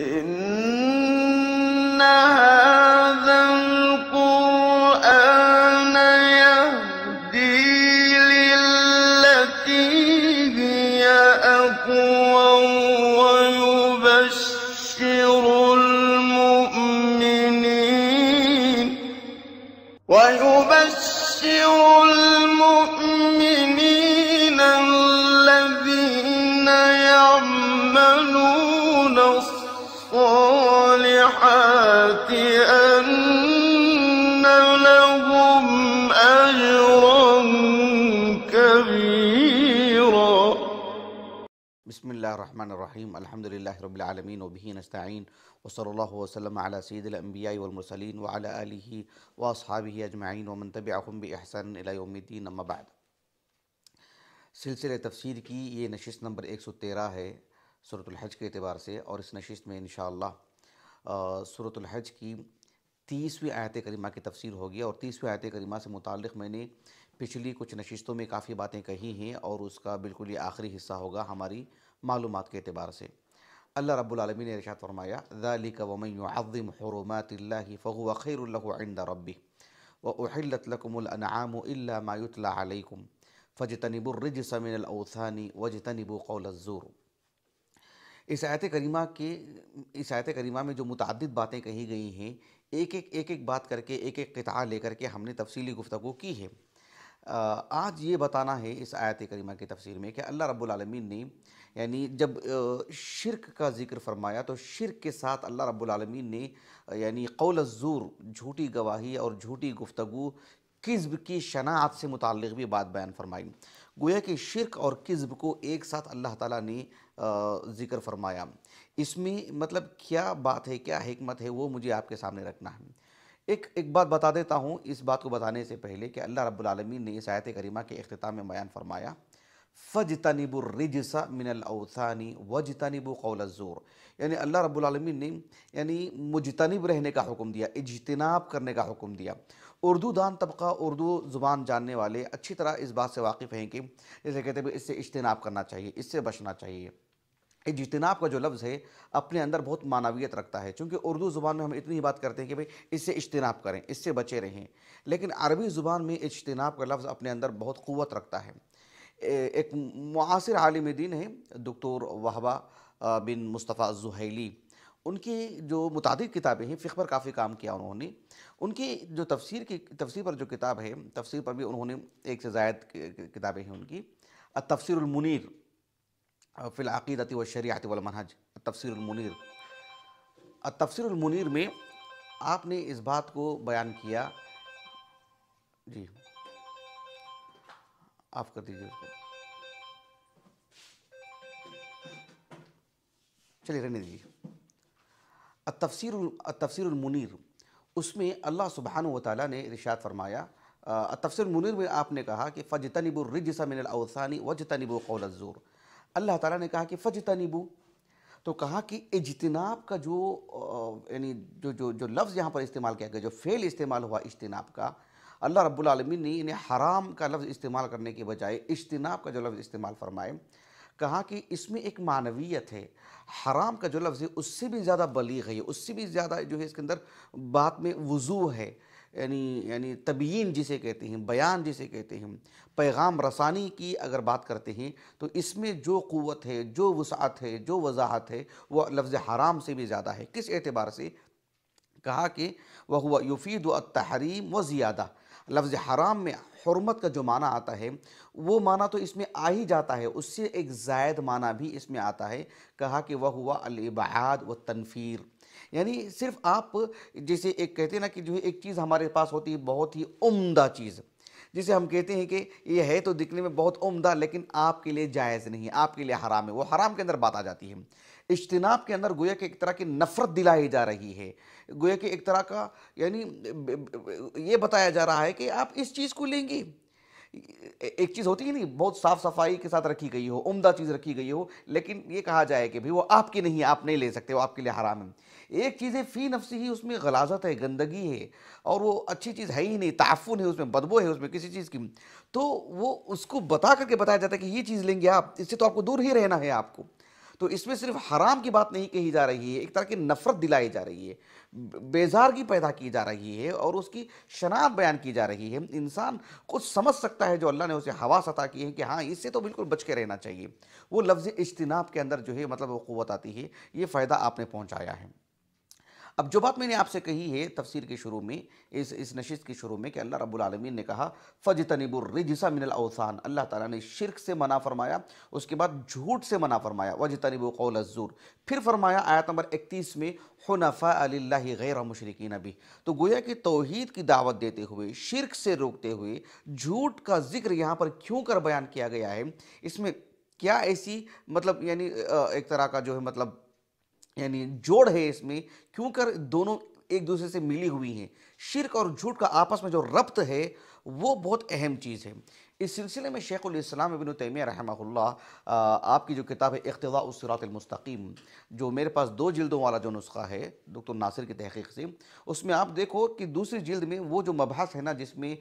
إنها बसमीम अलहमदिल्ला रबालमीन वबी नस्तीन वसल वसलम सईदम्बिया वमरसलिन वाली वसहाबी अजमाइन वमन तब अहसन अलाउमद्दीन नमबाद सिलसिले तफसर की ये नशस्त नंबर एक सौ तेरह है सूरतलहज के अतबार से और इस नशस्त में इन सूरतलहज की तीसवीं आयत करीमा की तफसीर होगी और तीसवीं आयत करीमा से मुतक़ मैंने पिछली कुछ नशस्तों में काफ़ी बातें कही हैं और उसका बिल्कुल ये आखिरी हिस्सा होगा हमारी मालूम के अतबार से अल्लाह रब्लम ने इरशाद फरमाया ज़ालिक वमयम हरमातिल्ला इस आयत करीमा के इस आयत करीमा में जो मुतद बातें कही गई हैं एक एक एक एक बात करके एक एक कता लेकर के हमने तफसली गुफ्तु की है आज ये बताना है इस आयत करीमा की तफसीर में कि अल्लाह रब्बुल ने यानी जब शिरक का जिक्र फरमाया तो शिरक के साथ अल्लाह रब्बुल ने यानी कौल जूर झूठी गवाही और झूठी गुफ्तगु किस्ब की शनात से मुतक भी बात बयान फरमाई गोया कि शिरक और किस्ब को एक साथ अल्लाह ताला ने ज़िक्र फरमाया इसमें मतलब क्या बात है क्या हमत है वो मुझे आपके सामने रखना है एक एक बात बता देता हूँ इस बात को बताने से पहले कि अल्लाह रब्बुल आलमीन ने इस आयत करीमा के अख्ताम में बयान फरमाया फ़ज तनिबुरजसा मिनलसानी वज कौल कौलज़ोर यानी अल्लाह रब्बुल आलमीन ने यानी मुजतनिब रहने का हुक्म दिया इजतनाब करने का हुक्म दिया उर्दू दान तबका उर्दू ज़ुबान जानने वाले अच्छी तरह इस बात से वाकिफ़ हैं कि जैसे कहते हैं इससे इजतनाब करना चाहिए इससे बचना चाहिए इजतनाब का जो लफ्ज़ है अपने अंदर बहुत मानवीयत रखता है क्योंकि उर्दू ज़ुबान में हम इतनी ही बात करते हैं कि भाई इससे इजतनाब करें इससे बचे रहें लेकिन अरबी ज़ुबान में इजतनाब का लफ्ज़ अपने अंदर बहुत क़वत रखता है एक मुआसर आलिम दिन है डॉक्टर वहबा बिन मुस्तफ़ा जुहैली उनकी जो मुतद किताबें हैं फ़िक पर काफ़ी काम किया उन्होंने उनकी जो तफसीर की तफसीर पर जो किताब है तफसीर पर भी उन्होंने एक से ज़ायद किताबें हैं उनकी तफसरमनर अकीदती व शरियात वमनहज तफसरमनर तफसरमनर में आपने इस बात को बयान किया जी आप कर दीजिए चलिए रहने दीजिए तफसर तफसरमनर उसमें अल्लाह सुबहान व ने इरशाद फरमाया तफसर मुनिर में आपने कहा कि फ़जतनिबुर रिजसा मिनल अवसानी वज तनब कौलज़ूर अल्लाह ताला ने कहा कि फ़जता नीबू तो कहा कि इजतनाब का जो यानी जो जो जो लफ्ज़ यहाँ पर इस्तेमाल किया गया जो फ़ेल इस्तेमाल हुआ इजतनाब का अल्लाह रब्बुल आलमीन ने इन्हें हराम का लफ्ज़ इस्तेमाल करने के बजाय इजतनाब का जो लफ्ज़ इस्तेमाल फरमाए कहा कि इसमें एक मानवीयत है हराम का जो लफ्ज़ है उससे भी ज़्यादा बलीग है उससे भी ज़्यादा जो है इसके अंदर बात में वजू है यानी यानी तबीन जिसे कहते हैं बयान जिसे कहते हैं पैगाम रसानी की अगर बात करते हैं तो इसमें जो क़वत है जो वसात है जो वजाहत है वह लफ्ज़ हराम से भी ज़्यादा है किस एतबार से कहा कि वह हुआ युफीद तहरीम व ज़्यादा लफ्ज़ हराम में हरमत का जो माना आता है वो माना तो इसमें आ ही जाता है उससे एक जायद माना भी इसमें आता है कहा कि वह हुआ अलबाद व तनफीर यानी सिर्फ आप जैसे एक कहते हैं ना कि जो है एक चीज़ हमारे पास होती है बहुत ही उम्दा चीज़ जिसे हम कहते हैं कि ये है तो दिखने में बहुत उम्दा लेकिन आपके लिए जायज़ नहीं आपके लिए हराम है वो हराम के अंदर बात आ जाती है इज्तनाब के अंदर गोया के एक तरह की नफ़रत दिलाई जा रही है गोया के एक तरह का यानी ये बताया जा रहा है कि आप इस चीज़ को लेंगे एक चीज़ होती है नहीं बहुत साफ़ सफाई के साथ रखी गई हो उम्दा चीज़ रखी गई हो लेकिन ये कहा जाए कि भाई वो आपकी नहीं आप नहीं ले सकते वो आपके लिए हराम है एक चीज़ है फ़ी नफसी ही उसमें गलाजत है गंदगी है और वो अच्छी चीज़ है ही नहीं ताफुन है उसमें बदबो है उसमें किसी चीज़ की तो वो उसको बता करके बताया जाता है कि ये चीज़ लेंगे आप इससे तो आपको दूर ही रहना है आपको तो इसमें सिर्फ हराम की बात नहीं कही जा रही है एक तरह की नफरत दिलाई जा रही है बेजारगी पैदा की जा रही है और उसकी शनात बयान की जा रही है इंसान कुछ समझ सकता है जो अल्लाह ने उसे हवा सता की है कि हाँ इससे तो बिल्कुल बच के रहना चाहिए वो लफ्ज़ इज्तनाब के अंदर जो है मतलब वो क़वत आती है ये फ़ायदा आपने पहुँचाया है अब जो बात मैंने आपसे कही है तफसीर के शुरू में इस इस नशिस्त के शुरू में कि अल्लाह रब्बुल आलमीन ने कहा फ़ज रिजसा मिनल अवसान अल्लाह ताला ने शिरक से मना फरमाया उसके बाद झूठ से मना फरमाया वज तनिब कौलजूर फिर फरमाया आयत नंबर इकतीस में हनफ़ा अली गैर मशरकिन अभी तो गोया कि तोहद की दावत देते हुए शिरक से रोकते हुए झूठ का जिक्र यहाँ पर क्यों कर बयान किया गया है इसमें क्या ऐसी मतलब यानी एक तरह का जो है मतलब यानी जोड़ है इसमें क्यों कर दोनों एक दूसरे से मिली हुई हैं शिरक और झूठ का आपस में जो रब्त है वो बहुत अहम चीज़ है इस सिलसिले में शेख़ुलस्लाम इबिन तैमिया रहमल्ला आपकी जो किताब है अख्तवा उसरातमस्तकीम जो मेरे पास दो जिल्दों वाला जो नुस्खा है डॉक्टर नासिर की तहकीक से उसमें आप देखो कि दूसरी जिल्द में वो जो मबास है ना जिसमें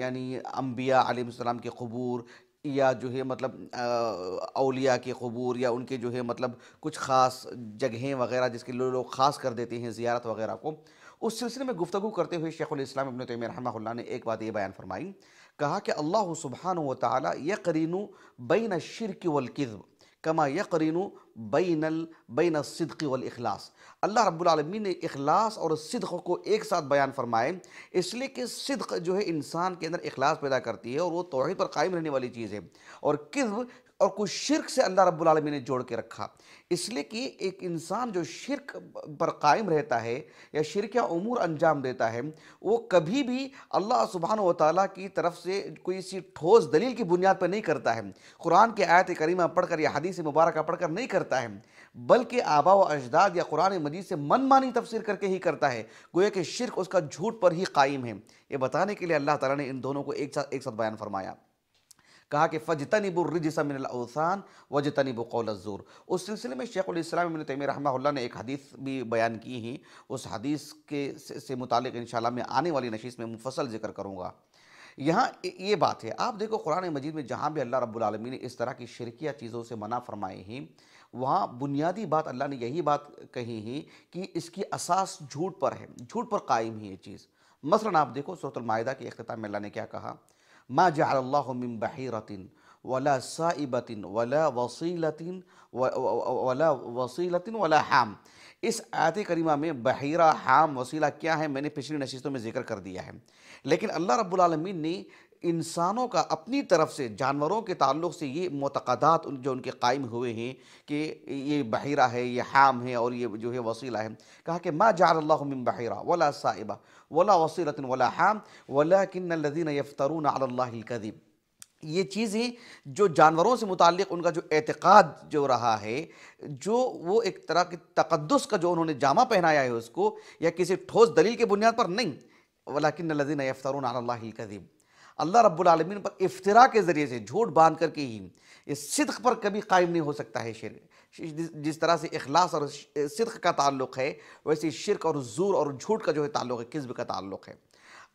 यानी अम्बिया आलम के कबूर या जो है मतलब अलिया के कबूर या उनके जो है मतलब कुछ ख़ास जगहें वगैरह जिसके लोग लो ख़ास कर देते हैं ज़ियारत वगैरह को उस सिलसिले में गुफ्तु करते हुए शेख़ुलस्लाम अबन तम रहा ने एक बात ये बयान फरमाई कहा कि अल्लाह सुबहान व यह यकरीन बैन शिरक वलकब कमा यकरीन बैनल बैन सदक़ी वलखलास अल्लाह रब्लम ने अखलास और सिद्क को एक साथ बयान फरमाए इसलिए कि सिद्क जो है इंसान के अंदर अखलास पैदा करती है और वो तोहद पर कायम रहने वाली चीज़ है और किस्ब और कुछ शिरक से अल्लाह रब्बुल ने जोड़ के रखा इसलिए कि एक इंसान जो शिरक पर कायम रहता है या शिरक या उमूर अंजाम देता है वो कभी भी अल्लाह सुबहान वाली की तरफ से कोई सी ठोस दलील की बुनियाद पर नहीं करता है कुरान के आयत करीमा पढ़कर या हदीस मुबारक पढ़कर नहीं कर करता है बल्कि आबा व अजदाद या कुरान मजीद से मनमानी तफसर करके ही करता है गोया कि शिरक उसका झूठ पर ही कायम है ये बताने के लिए अल्लाह तला ने इन दोनों को एक साथ एक साथ बयान फरमाया कहा कि फ़ज फ़जतनबुरजसमिनसान वजतनब कौलज़ूर उस सिलसिले में शेख उमिन तैम रहा ने एक हदीस भी बयान की हैं उस हदीस के से, से मुतल इन मैं आने वाली नशीस में मुफसल जिक्र करूँगा यहाँ ये बात है आप देखो कुरान मजीद में जहाँ भी अल्लाह रब्लम ने इस तरह की शिरकिया चीज़ों से मना फरमाए हैं वहाँ बुनियादी बात अल्लाह ने यही बात कही है कि इसकी असास झूठ पर है झूठ पर कायम है ये चीज़ मसला आप देखो सूरतमाहा के अख्ताम में अल्लाह ने क्या कहा मा जामिन बहरतिन वला साइबतिन वला वसीलतिन वला वसीलतिन वला हाम इस आयत करीमा में बहरा हाम वसीला क्या है मैंने पिछली नशस्तों में जिक्र कर दिया है लेकिन अल्लाह रब्बुल रबालमीन ने इंसानों का अपनी तरफ से जानवरों के ताल्लुक से ये मतकदात जो उनके कायम हुए हैं कि ये बहिरा है ये हाम है और ये जो है वसीला है कहा कि माँ जामिन बहिरा वला साबा वला वसीलतिन वला हाम वला किन लदीन यफ्तरून ये चीज़ें जो जानवरों से मुतक़ उनका जो एतक़ाद जो रहा है जो वो एक तरह के तकदस का जो उन्होंने जामा पहनाया है उसको या किसी ठोस दलील के बुनियाद पर नहीं वलाकिन लदीन यफ्तरून अल्लाकदीब अल्लाह रब्बुल आलमीन पर इफ्तरा के ज़रिए से झूठ बांध करके ही इस सिद्क पर कभी कायम नहीं हो सकता है शिर जिस तरह से अखलास और सिद्क का ताल्लुक़ है वैसे शिरक और जूर और झूठ का जो है ताल्लुक़ है किस्ब का ताल्लुक़ है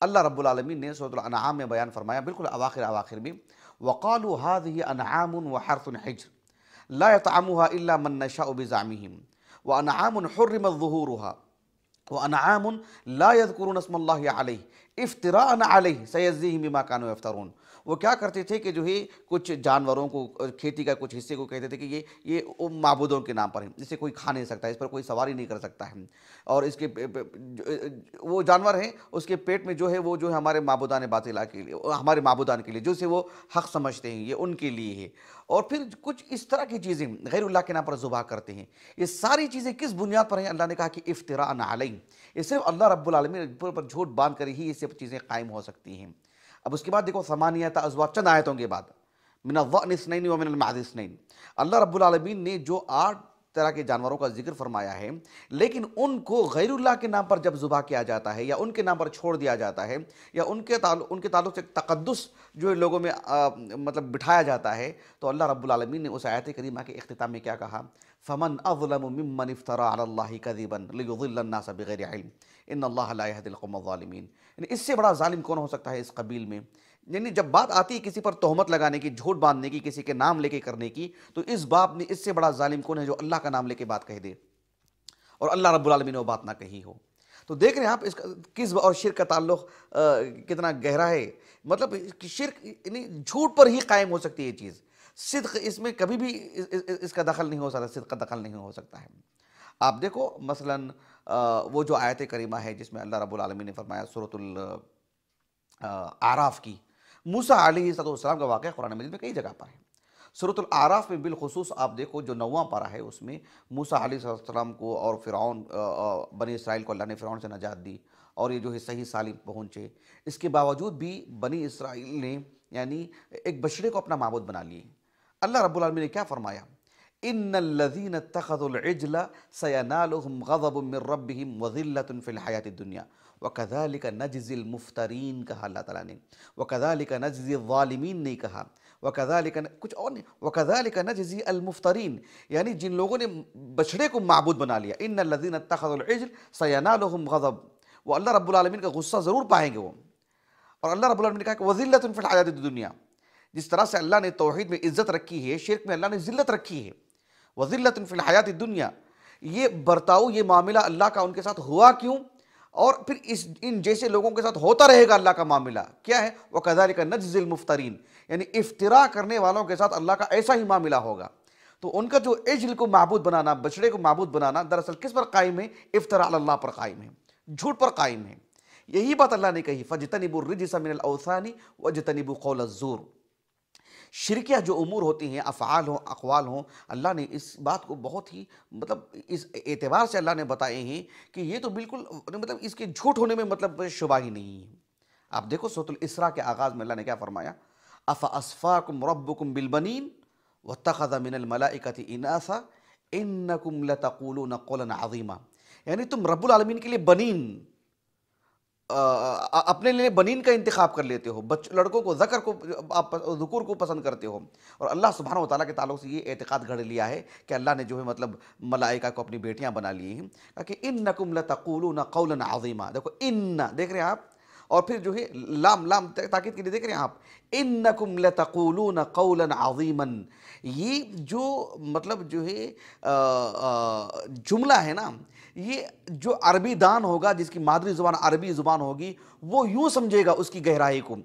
अल्लाह रब्बुल ने सूरतम में बयान फरमाया बिल्कुल अवाखिर अवाखिर में वक़ाल हाद ही अनाम व हरसनहजर लातमहा मन नशा बिज़ामी व अनाम हर्रमूर हुआ व अनाम लायद कुरसमल्ला افتراء عليه سيجزيهم بما كانوا يفترون वो क्या करते थे कि जो है कुछ जानवरों को खेती का कुछ हिस्से को कहते थे कि ये ये माबूदों के नाम पर है इसे कोई खा नहीं सकता इस पर कोई सवारी नहीं कर सकता है और इसके वो जानवर है उसके पेट में जो है वो जो है हमारे माबूदान बातिला के लिए हमारे माबूदान के लिए जो से वो हक समझते हैं ये उनके लिए है और फिर कुछ इस तरह की चीज़ें गैरुल्ला के नाम पर जुबा करते हैं ये सारी चीज़ें किस बुनियाद पर हैं अल्लाह ने कहा कि इफ्तरा नालई ये सिर्फ अल्लाह रब्बुल रब्बालमीन पर झूठ बांध कर ही ये सब चीज़ें कायम हो सकती हैं अब उसके बाद देखो समानियत अजवा चंद आयतों के बाद मिना वनस्नैन व मिनमाजस्नैन अल्लाह रबालमीन ने जो आठ तरह के जानवरों का जिक्र फरमाया है लेकिन उनको गैरुल्ला के नाम पर जब जुबा किया जाता है या उनके नाम पर छोड़ दिया जाता है या उनके ताल उनके ताल्लुक से तकदस जो लोगों में आ, मतलब बिठाया जाता है तो अल्लाह रब्लमी ने उस आयत करीमा के अख्ताम में क्या कहा फ़मन अवलम ममन कदीबन लियुल्लासा इन अल्लाहदिलकमलिमीन यानी इससे बड़ा ालिम कौन हो सकता है इस कबील में यानी जब बात आती है किसी पर तोहमत लगाने की झूठ बांधने की किसी के नाम लेके करने की तो इस बाप ने इससे बड़ा ालिम कौन है जो अल्लाह का नाम लेके बात कह दे और अल्लाह रब्लमी ने वो बात ना कही हो तो देख रहे हैं आप इसका किस्ब और शिर का ताल्लुक कितना गहरा है मतलब शिरक यानी झूठ पर ही कायम हो सकती है ये चीज़ सिद्क इसमें कभी भी इस, इस, इसका दखल नहीं हो सकता सिद्क का दखल नहीं हो सकता है आप देखो मसलन वो जो आयत करीमा है जिसमें अल्लाह रब्बुल आलमीन ने फरमाया सूरतुल आराफ की मूसा सलाम का वाक़ कुरान मजीद में कई जगह पर है सूरतुल आराफ में बिलखसूस आप देखो जो नवा पारा है उसमें मूसा सलाम को और फ़िरौन बनी इसराइल को अल्लाह ने फ़िरौन से नजात दी और ये जो है सही सालिम पहुँचे इसके बावजूद भी बनी इसराइल ने यानी एक बशरे को अपना मबूद बना लिए अल्लाह रब्बुल आलमीन ने क्या फ़रमाया إن الذين اتخذوا العجل سينالهم غضب من ربهم وذلة في الحياة الدنيا وكذلك نجزي المفترين كها الله تعالى نے وکذالک نجزی الظالمین نے کہا وكذلك کچھ اور نہیں وكذلك نجزي المفترين يعني جن لوگوں نے بچڑے کو معبود بنا لیا ان الذين اتخذوا العجل سينالهم غضب والله رب العالمين کا غصہ ضرور پائیں گے وہ اور اللہ رب العالمين نے کہا کہ وذلت في الحياة الدنيا جس طرح سے اللہ نے توحید میں عزت رکھی ہے شرک میں اللہ نے ذلت رکھی ہے वज़िलत हयात दुनिया ये बर्ताव ये मामला अल्लाह का उनके साथ हुआ क्यों और फिर इस इन जैसे लोगों के साथ होता रहेगा अल्लाह का मामला क्या है वह कदार का नजिल मुफ्तरीन यानी इफ्तरा करने वालों के साथ अल्लाह का ऐसा ही मामला होगा तो उनका जो इजल को महबूद बनाना बछड़े को महबूद बनाना दरअसल किस पर कायम है इफ्तरा अल्लाह पर कायम है झूठ पर कायम है यही बात अल्लाह ने कही रिजिसमिन अवसानी व जतनबू कौलज़ूर शिरकिया जो अमूर होती हैं अफ़ाल हों अकवाल हों अल्लाह ने इस बात को बहुत ही मतलब इस एतबार से अल्लाह ने बताए हैं कि ये तो बिल्कुल मतलब इसके झूठ होने में मतलब शुबा ही नहीं है आप देखो सतुलसरा के आगाज़ में अल्लाह ने क्या फ़रमाया अफ़ रब कुम बिलबनीन व तख़ा मिनलमलाकत इनासा इन नकुम लतकूल नाज़ीमा यानी तुम रब्बुल के लिए बनीन आ, अपने लिए बनीन का इंतखा कर लेते हो बच लड़कों को ज़कर को आप ज़कूर को पसंद करते हो और अल्लाह सुबहान ताली के ताल्लुक से ये एतक़ाद घड़ लिया है कि अल्लाह ने जो है मतलब मलाइका को अपनी बेटियाँ बना ली हैं कि इन नकुम लतकूल न कौलन आज़ीमा देखो इन देख रहे हैं आप और फिर जो है लाम लाम ताकत के लिए देख रहे हैं आप इन नकुम लतकूलून कौलन आज़ीमन ये जो मतलब जो है जुमला है ना ये जो अरबी दान होगा जिसकी मादरी ज़ुबान अरबी ज़ुबान होगी वो यूँ समझेगा उसकी गहराई को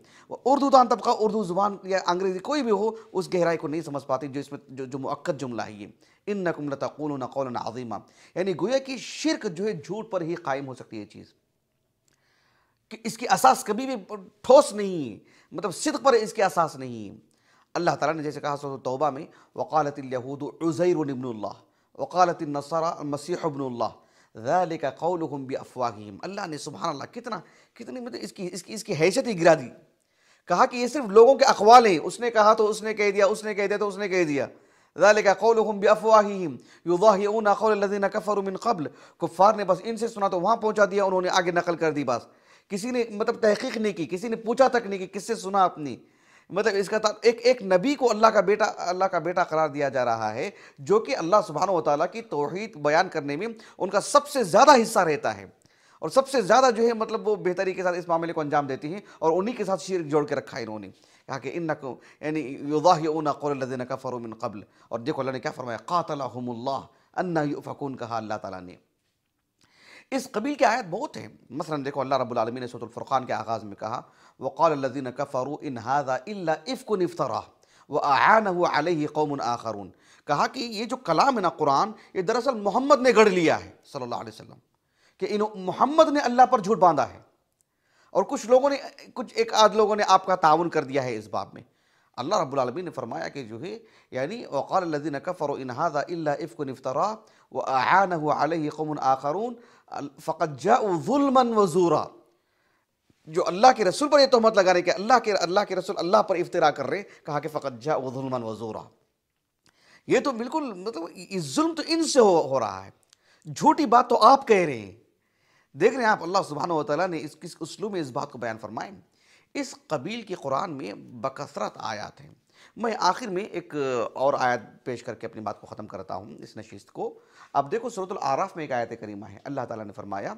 उर्दू दान तबका उर्दू ज़ुबान या अंग्रेज़ी कोई भी हो उस गहराई को नहीं समझ पाती जो इसमें जो जो मुक्द जुमला है ये इन नकुम लतकूलून कौलन आज़ीमा यानी गोया कि शिरक जो है झूठ पर ही कायम हो सकती है चीज़ कि इसकी असास कभी भी ठोस नहीं है मतलब सिद्ध पर इसके असास नहीं है अल्लाह ताला ने जैसे कहा सो तौबा में वकालत यहूद उज़ैरबिनल्ला वकालत नसरा मसीह ज़ाल का कौल भी अफवाहिम अल्लाह ने सुबहान अल्लाह कितना कितनी मतलब इसकी इसकी इसकी हैसियत ही गिरा दी कहा कि ये सिर्फ लोगों के अखवाल हैं उसने कहा तो उसने कह दिया उसने कह दिया तो उसने कह दिया ज़ालिक कौलुहुम बिअफवाहिहिम युदाहिऊन कौल लजीना कफरु मिन कब्ल कुफ्फार ने बस इनसे सुना तो वहाँ पहुँचा दिया उन्होंने आगे नकल कर दी बस किसी ने मतलब तहकीक नहीं की किसी ने पूछा तक नहीं कि किससे सुना आपने मतलब इसका एक एक नबी को अल्लाह का बेटा अल्लाह का बेटा करार दिया जा रहा है जो कि अल्लाह सुबहान वाली की तोहद बयान करने में उनका सबसे ज़्यादा हिस्सा रहता है और सबसे ज़्यादा जो है मतलब वो बेहतरी के साथ इस मामले को अंजाम देती हैं और उन्हीं के साथ शीर जोड़ के रखा है इन्होंने कहा कि इन नको यानी युदाहदिन का फ़रोमिन कबल और देखो अल्लाह ने क्या फरमाया क़ातला हमल्ला अन्ना फ़कून कहा अल्लाह तला ने इस कबील की आयत बहुत है मसलन देखो अल्लाह रबालमी ने सतुल्फ़ुरान के आगाज़ में कहा वक़ालदीन कफ़रू इन हाजा इफ़ुन इफ़तरा व आयान अलही कौम आखरून कहा कि ये जो कलाम है ना कुरान ये दरअसल मोहम्मद ने गढ़ लिया है सल्लल्लाहु अलैहि वसल्लम कि इन मोहम्मद ने अल्लाह पर झूठ बांधा है और कुछ लोगों ने कुछ एक आध लोगों ने आपका ताउन कर दिया है इस बाब में अल्लाह रब्लमी ने फरमाया कि जो है यानी वक़ालदीन कफ़र इनहादा इफ़ुन इफ़तरा व आयान अलही कौम आखरून फ़कत जाउलमन वजूरा जो अल्लाह के रसूल पर यह तोहमत लगा रहे कि अल्लाह के अल्लाह के रसूल अल्लाह पर इफ्तरा कर रहे कहा कि फ़कत जाउलमन वजूरा ये तो बिल्कुल मतलब जुल्म तो इनसे हो, हो रहा है झूठी बात तो आप कह रहे हैं देख रहे हैं आप अल्लाह सुबहान तला ने इस किस उसलू में इस बात को बयान फरमाए इस कबील के कुरान में बकसरत आयात हैं मैं आखिर में एक और आयत पेश करके अपनी बात को ख़त्म करता हूँ इस नशिस्त को اب دیکھو سورة العراف میں ایک آیت کریمہ ہے اللہ تعالیٰ نے فرمایا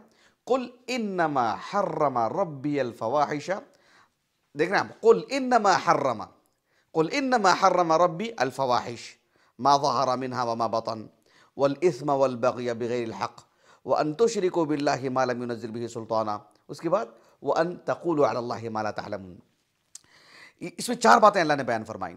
قل انما حرم ربی الفواحش دیکھ رہے قل انما حرم قل انما حرم ربی الفواحش ما ظہر منها وما بطن والاثم والبغي بغير الحق وان تشركوا بالله ما لم ينزل به سلطانا اس کے بعد وان تقولوا على الله ما لا تعلمون اس میں چار باتیں اللہ نے بیان فرمائیں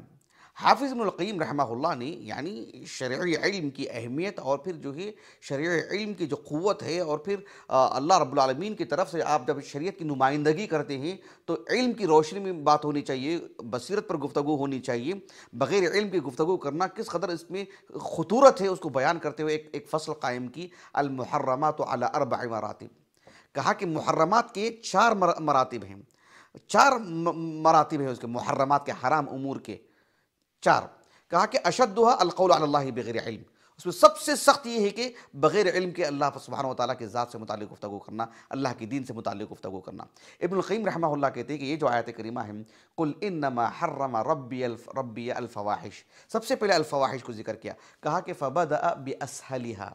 हाफिज़ इब्नकईम रहमा ने यानी शर्य इल्म की अहमियत और फिर जो है शर्य इल्म की जो क़वत है और फिर अल्लाह रब्लमीन की तरफ से आप जब शरीयत की नुमाइंदगी करते हैं तो इल्म की रोशनी में बात होनी चाहिए बसरत पर गुफ्तु होनी चाहिए बग़ैर इल्म की गुफ्तु करना किस कदर इसमें खतूरत है उसको बयान करते हुए एक, एक फ़सल कायम की अलमहरमा तो अला अरब मरातब कहा कि मुहर्रमात के चार मर, मरातब हैं चार मरातब हैं उसके मुहर्रमात के हराम उमूर के चार कहा कि अशद अलकौल अल्लाह बगैर इल्म उसमें सबसे सख्त ये है कि बगैर इल्म के अल्लाह सुबहान वाली के ज़ात से मुतल गुफ्तु करना अल्लाह की दीन से मुतल गुफ्तु करना इबनकईम रहमा कहते हैं कि ये जो आयत करीमा है कुल इन नमा हर्रमा रबी अल्फ रबी अल्फवाहिश सबसे पहले अल्फवाहिश को जिक्र किया कहा कि फ़बद अब असलिहा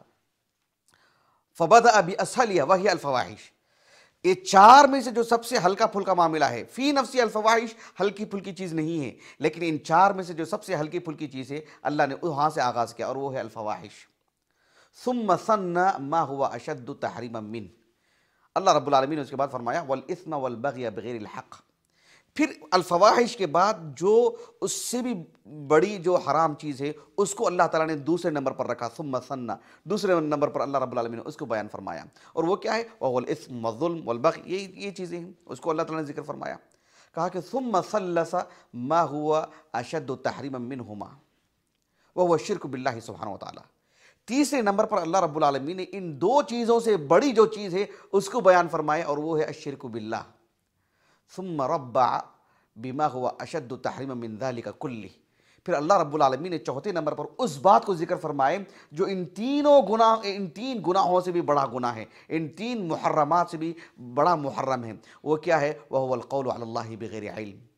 फ़बद अब असलिया वही अल्फवाहिश ये चार में से जो सबसे हल्का फुल्का मामला है फी नफसी अल्फवाहिश हल्की फुल्की चीज़ नहीं है लेकिन इन चार में से जो सबसे हल्की फुल्की चीज़ है अल्लाह ने वहाँ से आगाज़ किया और वो है अल्फवाहिश सुम मा हुआ अशद तहरीम मिन अल्लाह रब्बुल रबालमीन ने उसके बाद फरमाया वल इसम वल बग़ बग़ैर हक़ फिर अलफवाहिश के बाद जो उससे भी बड़ी जो हराम चीज़ है उसको अल्लाह ताला ने दूसरे नंबर पर रखा सुम सन्ना दूसरे नंबर पर अल्लाह रब्बुल आलमीन ने उसको बयान फरमाया और वो क्या है वल इस वजुल्म ये ये चीज़ें हैं उसको अल्लाह ताला ने जिक्र फरमाया कहा कि सुम मसलसा मा हुआ अशद तहरीम मिन हुमा वह वह शिरक बिल्ला सुबहान ताली तीसरे नंबर पर अल्लाह रब्बुल आलमीन ने इन दो चीज़ों से बड़ी जो चीज़ है उसको बयान फरमाया और वो है अशरक बिल्ला ثم ربع बीमा हुआ اشد تحريما من का कुल्ली फिर अल्लाह रब्बुल ने चौथे नंबर पर उस बात को जिक्र फरमाए जो इन तीनों गुना इन तीन गुनाहों से भी बड़ा गुना है इन तीन मुहर्रमात से भी बड़ा मुहर्रम है वो क्या है वह वलकौल अल्लाह बग़ैर इल्म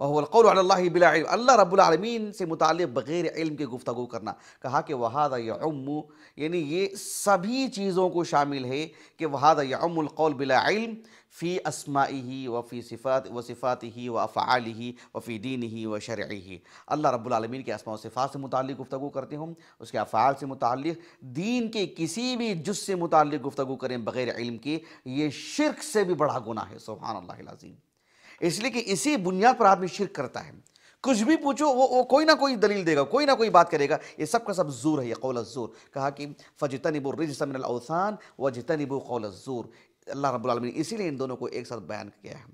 वहल अला अल्लाह बिला अल्लाह से मुतल बग़ैर इल्म के गुफ्तु करना कहा कि वहाद यम्मू यानी ये सभी चीज़ों को शामिल है कि वहाद यमुलकौल बिला इल्म फ़ी ही व फ़ी सिफ़ात व सिफ़ात ही व अफ़ाल ही व फ़ी दीन ही व शर ही अल्लाह रबालमीन के असमा सिफ़ात से मुतल गुफ्तु करते हूँ उसके अफ़ाल से मुतल दीन के किसी भी जुस से मुतल गुफ्तु करें बग़ैर इल्म के ये शिरक से भी बड़ा गुना है सुबहानल्लाज़ीम इसलिए कि इसी बुनियाद पर आदमी शिरक करता है कुछ भी पूछो वो वो कोई ना कोई दलील देगा कोई ना कोई बात करेगा ये सब का सब जोर है ये कौल जोर कहा कि फजतनबू रिजमिनसान व जतनबू कौल जोर अल्लाह रबालमीन इसीलिए इन दोनों को एक साथ बयान किया है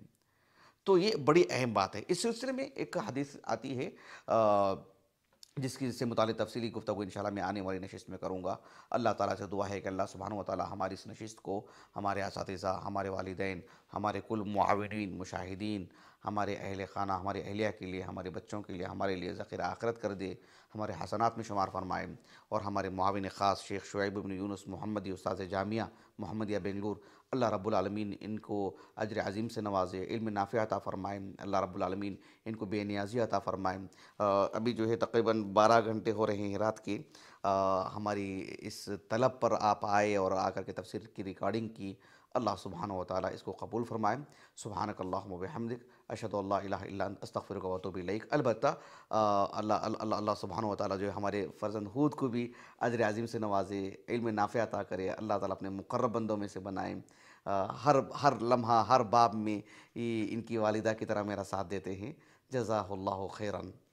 तो ये बड़ी अहम बात है इस सिलसिले में एक हदीस आती है आ, जिसकी जिससे मुतल तफसली गुफ्तु इन मैं आने वाली नशस्त में करूँगा अल्लाह ताली से दुआ है कि अल्लाह सुबहान तौली हमारी इस नशस्त को हमारे इस हमारे वालदेन हमारे कुल मुआविन मुशाहिदीन हमारे अहल खाना हमारे अहलिया के लिए हमारे बच्चों के लिए हमारे लिए ज़ख़ीरा आखरत कर दे हमारे हसनात में शुमार फरमाए और हमारे मुआविन ख़ास शेख शुएब यूनुस मोहम्मदी उस्ताद जामिया मोहम्मदिया बेंगलुर अल्लाह रब्बुलमीन इनको अजर अज़ीम से नवाजे इल्म नाफ़ अता फ़रमाएँ अल्लाह रब्बुलमीन इनको बेनियाजी अता फ़रमाएँ अभी जो है तकरीबन बारह घंटे हो रहे हैं रात के आ, हमारी इस तलब पर आप आए और आकर के तफसर की रिकॉर्डिंग की अल्लाह सुबहान वाली इसको कबूल फ़रमाएँ सुबहानक अल्लाहमद अशद अस्तफ़िर वतुबिलक अलबत् अल्लाह अल्लाह सुबहान वाली जो हमारे फ़र्जंद हूद को भी अजर अज़ीम से नवाजे इल्म नाफ़ अता करे अल्लाह ताली अपने मुकर बंदों में से बनाए हर हर लम्हा हर बाब में इनकी वालदा की तरह मेरा साथ देते हैं जजाल्ला खैरन